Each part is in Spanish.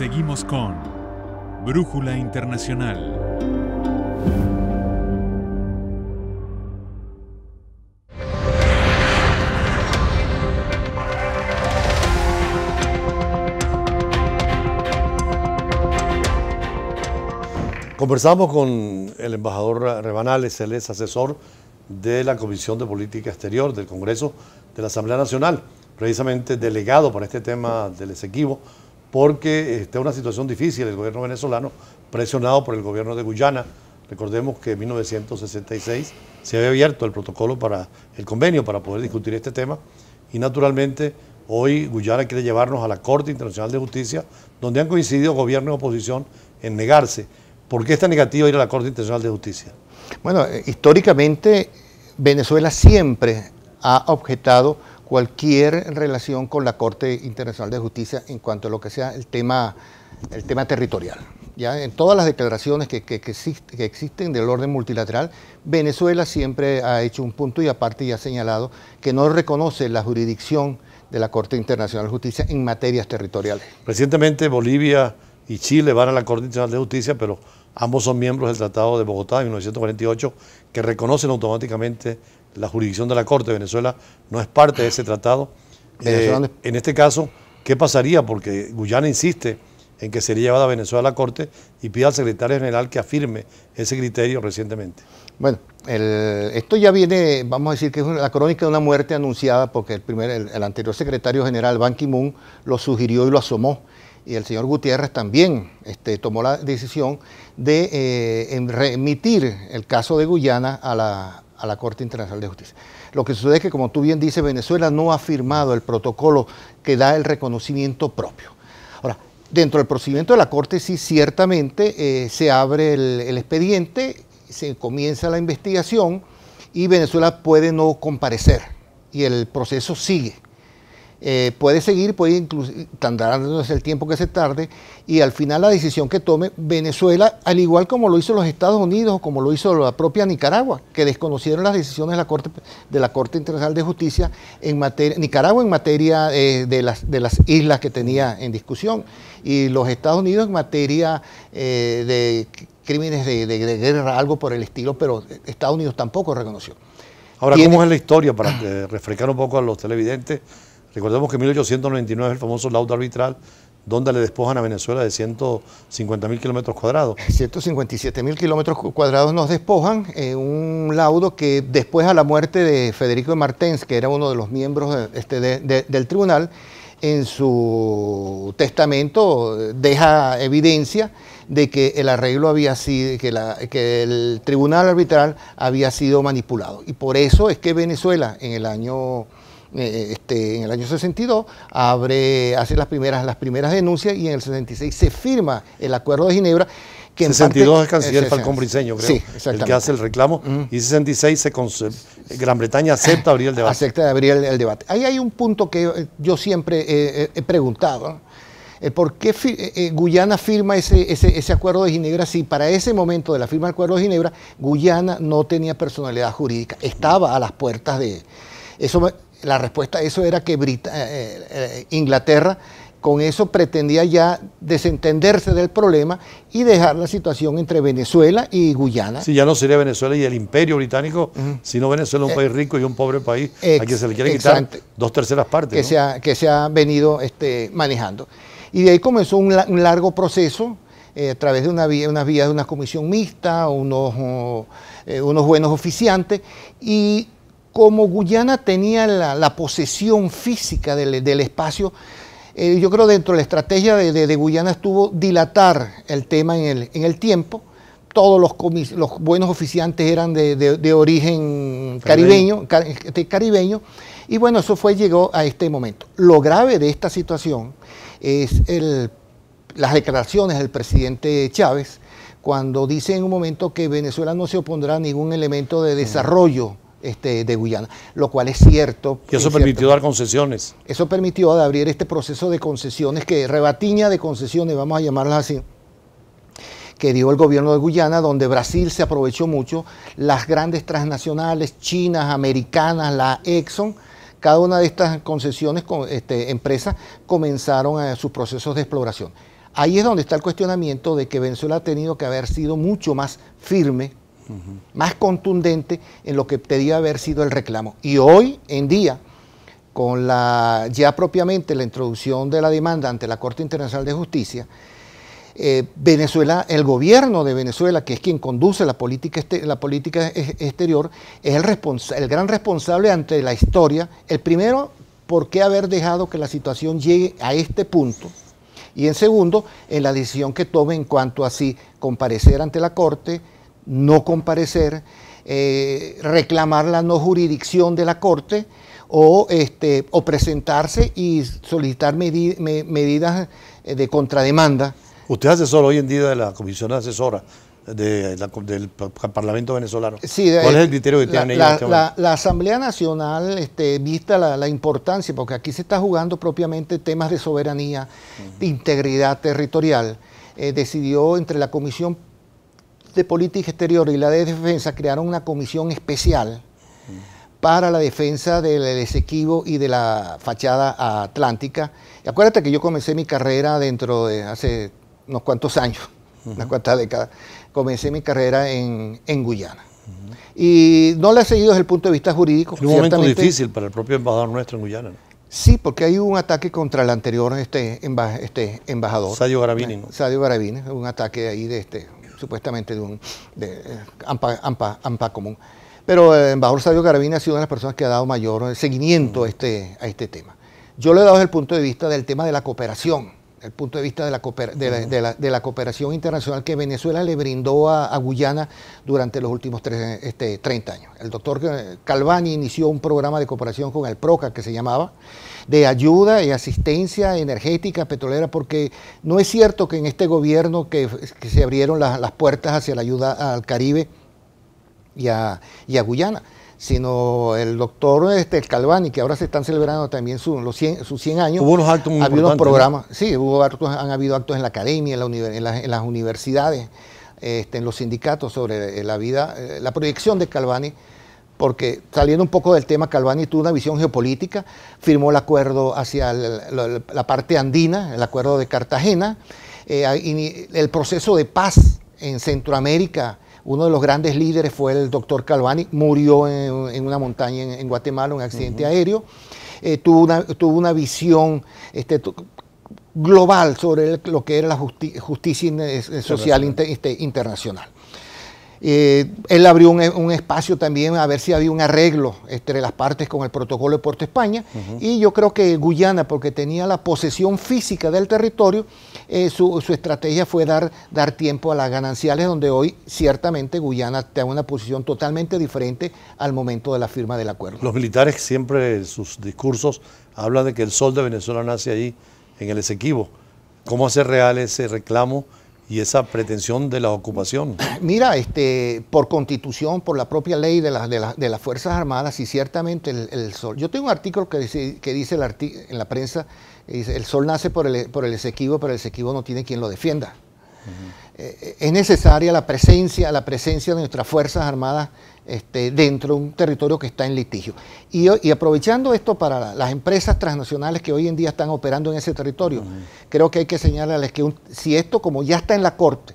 Seguimos con Brújula Internacional. Conversamos con el embajador Rebanales, él es asesor de la Comisión de Política Exterior del Congreso de la Asamblea Nacional, precisamente delegado para este tema del Esequibo porque está una situación difícil el gobierno venezolano, presionado por el gobierno de Guyana. Recordemos que en 1966 se había abierto el protocolo para el convenio para poder discutir este tema y naturalmente hoy Guyana quiere llevarnos a la Corte Internacional de Justicia, donde han coincidido gobierno y oposición en negarse. ¿Por qué está negativo ir a la Corte Internacional de Justicia? Bueno, eh, históricamente Venezuela siempre ha objetado cualquier relación con la Corte Internacional de Justicia en cuanto a lo que sea el tema, el tema territorial. ¿ya? En todas las declaraciones que, existen del orden multilateral, Venezuela siempre ha hecho un punto y aparte ya ha señalado que no reconoce la jurisdicción de la Corte Internacional de Justicia en materias territoriales. Recientemente Bolivia y Chile van a la Corte Internacional de Justicia, pero ambos son miembros del Tratado de Bogotá de 1948, que reconocen automáticamente la jurisdicción de la Corte de Venezuela no es parte de ese tratado. Eh, en este caso, ¿qué pasaría? Porque Guyana insiste en que sería llevada a Venezuela a la Corte y pide al secretario general que afirme ese criterio recientemente. Bueno, esto ya viene, vamos a decir que es la crónica de una muerte anunciada porque el, primer, el, anterior secretario general Ban Ki-moon lo sugirió y lo asomó y el señor Gutiérrez también este, tomó la decisión de eh, remitir el caso de Guyana a la, a la Corte Internacional de Justicia. Lo que sucede es que, como tú bien dices, Venezuela no ha firmado el protocolo que da el reconocimiento propio. Ahora, dentro del procedimiento de la Corte sí, ciertamente eh, se abre el, expediente, se comienza la investigación y Venezuela puede no comparecer y el proceso sigue. Eh, puede seguir, puede incluso tardar el tiempo que se tarde y al final la decisión que tome Venezuela, al igual como lo hizo los Estados Unidos como lo hizo la propia Nicaragua, que desconocieron las decisiones de la Corte, de la corte Internacional de Justicia en materia, Nicaragua en materia eh, de, las, de las islas que tenía en discusión y los Estados Unidos en materia eh, de crímenes de, de guerra, algo por el estilo, pero Estados Unidos tampoco reconoció. Ahora, ¿cómo es la historia? Para refrescar un poco a los televidentes, Recordemos que en 1899 el famoso laudo arbitral donde le despojan a Venezuela de 150.000 kilómetros cuadrados. 157 mil kilómetros cuadrados nos despojan, eh, un laudo que después a la muerte de Federico Martens, que era uno de los miembros este, del tribunal, en su testamento eh, deja evidencia de que el arreglo había sido, que, la, que el tribunal arbitral había sido manipulado. Y por eso es que Venezuela en el año eh, este, en el año 62, abre, hace las primeras, las primeras denuncias y en el 66 se firma el Acuerdo de Ginebra. Que 62 parte, es canciller Falcón Briceño, creo, el que hace el reclamo, en y 66 se Gran Bretaña acepta abrir el debate. Acepta abrir el, debate. Ahí hay un punto que yo siempre he preguntado, eh, ¿Por qué eh, Guyana firma ese, acuerdo de Ginebra si para ese momento de la firma del acuerdo de Ginebra Guyana no tenía personalidad jurídica? Estaba a las puertas de... Eso la respuesta a eso era que eh, eh, Inglaterra con eso pretendía ya desentenderse del problema y dejar la situación entre Venezuela y Guyana. Sí, ya no sería Venezuela y el imperio británico, sino Venezuela un eh, país rico y un pobre país a quien se le quiere quitar dos terceras partes. Que, se, ha, que se ha venido este, manejando. Y de ahí comenzó un, largo proceso a través de unas vías de una comisión mixta, unos, unos buenos oficiantes y como Guyana tenía la, posesión física del, espacio, eh, yo creo dentro de la estrategia de, Guyana estuvo dilatar el tema en el, tiempo. Todos los, buenos oficiantes eran de, origen este, caribeño, y bueno, eso fue, llegó a este momento. Lo grave de esta situación es las declaraciones del presidente Chávez cuando dice en un momento que Venezuela no se opondrá a ningún elemento de desarrollo. Este, de Guyana, lo cual es cierto. Y eso permitió dar concesiones. Eso permitió abrir este proceso de concesiones, que rebatiña de concesiones, vamos a llamarlas así, que dio el gobierno de Guyana, donde Brasil se aprovechó mucho, las grandes transnacionales chinas, americanas, la Exxon, cada una de estas concesiones, con, este, empresas, comenzaron eh, sus procesos de exploración. Ahí es donde está el cuestionamiento de que Venezuela ha tenido que haber sido mucho más firme más contundente en lo que pedía haber sido el reclamo. Y hoy en día, con la ya propiamente la introducción de la demanda ante la Corte Internacional de Justicia, eh, Venezuela, el gobierno de Venezuela, que es quien conduce la política, este, la política exterior, es el, el gran responsable ante la historia. El primero, por qué haber dejado que la situación llegue a este punto. Y en segundo, en la decisión que tome en cuanto a si comparecer ante la Corte, no comparecer, eh, reclamar la no jurisdicción de la Corte o, este, o presentarse y solicitar medidas eh, de contrademanda. Usted es asesor hoy en día de la comisión asesora de la, del Parlamento venezolano. Sí, ¿Cuál es el criterio que tiene la, este La, Asamblea Nacional, este, vista la, importancia, porque aquí se está jugando propiamente temas de soberanía, de integridad territorial, eh, decidió entre la Comisión de Política Exterior y la de Defensa crearon una comisión especial para la defensa del Esequibo y de la fachada atlántica. acuérdate que yo comencé mi carrera dentro de hace unos cuantos años, unas cuantas décadas, comencé mi carrera en, Guyana. Y no la he seguido desde el punto de vista jurídico. Es un momento difícil para el propio embajador nuestro en Guyana. Sí, porque hay un ataque contra el anterior este, este embajador. Sadio Garabini, ¿no? Sadio Garabini, un ataque ahí de este, supuestamente de un de eh, AMPA, común. Pero eh, el embajador Sabio Carabina ha sido una de las personas que ha dado mayor eh, seguimiento a este, a este tema. Yo le he dado desde el punto de vista del tema de la cooperación el punto de vista de la, de, la, cooperación internacional que Venezuela le brindó a, Guyana durante los últimos 30 este, años. El doctor eh, Calvani inició un programa de cooperación con el PROCA, que se llamaba, de ayuda y asistencia energética petrolera, porque no es cierto que en este gobierno que, se abrieron las, puertas hacia la ayuda al Caribe y a Guyana sino el doctor este, Calvani, que ahora se están celebrando también sus 100 años. Hubo unos actos muy programas, sí, hubo actos, han habido actos en la academia, en, las universidades, este, en los sindicatos sobre eh, la vida, eh, la proyección de Calvani porque saliendo un poco del tema, Calvani tuvo una visión geopolítica, firmó el acuerdo hacia la, parte andina, el acuerdo de Cartagena, eh, el proceso de paz en Centroamérica uno de los grandes líderes fue el doctor Calvani, murió en, una montaña en, en, Guatemala, un accidente aéreo. Eh, tuvo, una, visión este, global sobre lo que era la justicia social este, internacional. Eh, él abrió un, espacio también a ver si había un arreglo entre las partes con el protocolo de Puerto España. Y yo creo que Guyana, porque tenía la posesión física del territorio, eh, su, estrategia fue dar, dar tiempo a las gananciales, donde hoy ciertamente Guyana está en una posición totalmente diferente al momento de la firma del acuerdo. Los militares siempre en sus discursos hablan de que el sol de Venezuela nace ahí, en el Esequibo. ¿Cómo hacer real ese reclamo? y esa pretensión de la ocupación? Mira, este, por constitución, por la propia ley de, de, las Fuerzas Armadas y ciertamente el, sol. Yo tengo un artículo que dice, que dice en la prensa, el sol nace por el, por el Esequibo, pero el Esequibo no tiene quien lo defienda. Eh, es necesaria la presencia, la presencia de nuestras Fuerzas Armadas este, dentro de un territorio que está en litigio. Y, aprovechando esto para las empresas transnacionales que hoy en día están operando en ese territorio, creo que hay que señalarles que si esto, como ya está en la Corte,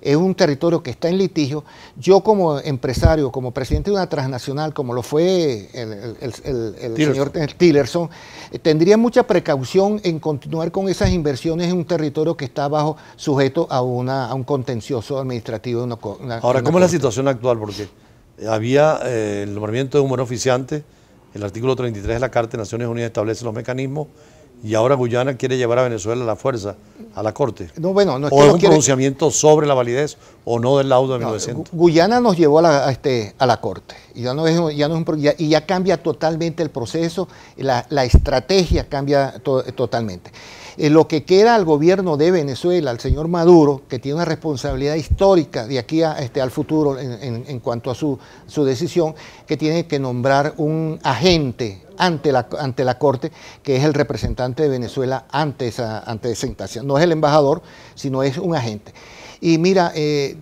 es un territorio que está en litigio, yo como empresario, como presidente de una transnacional, como lo fue el, señor Tillerson, eh, tendría mucha precaución en continuar con esas inversiones en un territorio que está bajo sujeto a, una, a un contencioso administrativo. Una, Ahora, ¿cómo es la situación actual? Porque había eh, el nombramiento de un buen oficiante, el artículo 33 de la Carta de Naciones Unidas establece los mecanismos y ahora Guyana quiere llevar a Venezuela a la fuerza, a la corte. No, bueno, no o es un pronunciamiento sobre la validez o no del laudo de 1900. Guyana nos llevó este, a la, corte y ya, no ya no y ya cambia totalmente el proceso, la, estrategia cambia totalmente. Eh, lo que queda al gobierno de Venezuela, al señor Maduro, que tiene una responsabilidad histórica de aquí a, este, al futuro en, cuanto a su, su decisión, que tiene que nombrar un agente ante la, ante la Corte, que es el representante de Venezuela ante esa, ante instancia. No es el embajador, sino es un agente. Y mira, eh,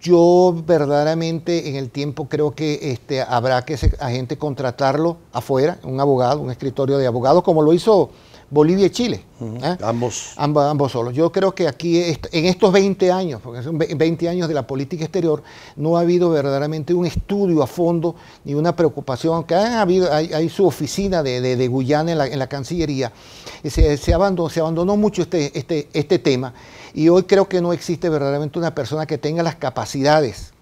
yo verdaderamente en el tiempo creo que este, habrá que ese agente contratarlo afuera, un abogado, un escritorio de abogados, como lo hizo Bolivia y Chile. ¿eh? Ambos. ambos solos. Yo creo que aquí, en estos 20 años, porque son 20 años de la política exterior, no ha habido verdaderamente un estudio a fondo ni una preocupación, aunque ha habido, hay, su oficina de, Guyana en la, Cancillería, se, se, abandonó, mucho este, este, este, tema y hoy creo que no existe verdaderamente una persona que tenga las capacidades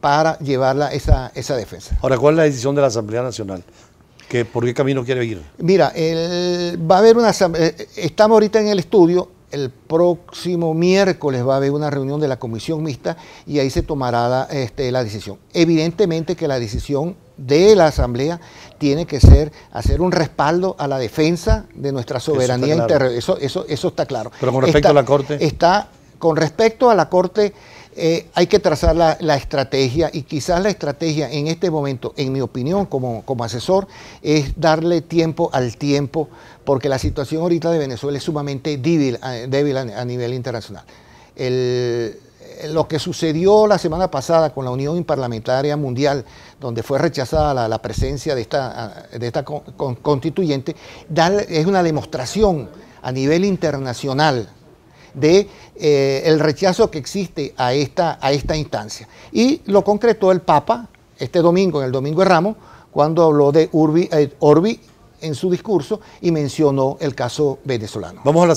para llevarla esa, esa defensa. Ahora, ¿cuál es la decisión de la Asamblea Nacional? ¿Por qué camino quiere ir? Mira, va a haber una eh, eh, estamos ahorita en el estudio, el próximo miércoles va a haber una reunión de la comisión mixta y ahí se tomará la, este, decisión. Evidentemente que la decisión de la Asamblea tiene que ser hacer un respaldo a la defensa de nuestra soberanía eso eso, está claro. Pero con respecto a la Corte. Está con respecto a la Corte. Eh, hay que trazar la, estrategia y quizás la estrategia en este momento, en mi opinión como, asesor, es darle tiempo al tiempo, porque la situación ahorita de Venezuela es sumamente débil, eh, débil a, nivel internacional. Eh, lo que sucedió la semana pasada con la Unión Parlamentaria Mundial, donde fue rechazada la, presencia de esta, esta constituyente, es una demostración a nivel internacional de eh, el rechazo que existe a esta, a esta instancia. Y lo concretó el Papa este domingo, en el Domingo de Ramos, cuando habló de eh, Orbi en su discurso y mencionó el caso venezolano. Vamos a la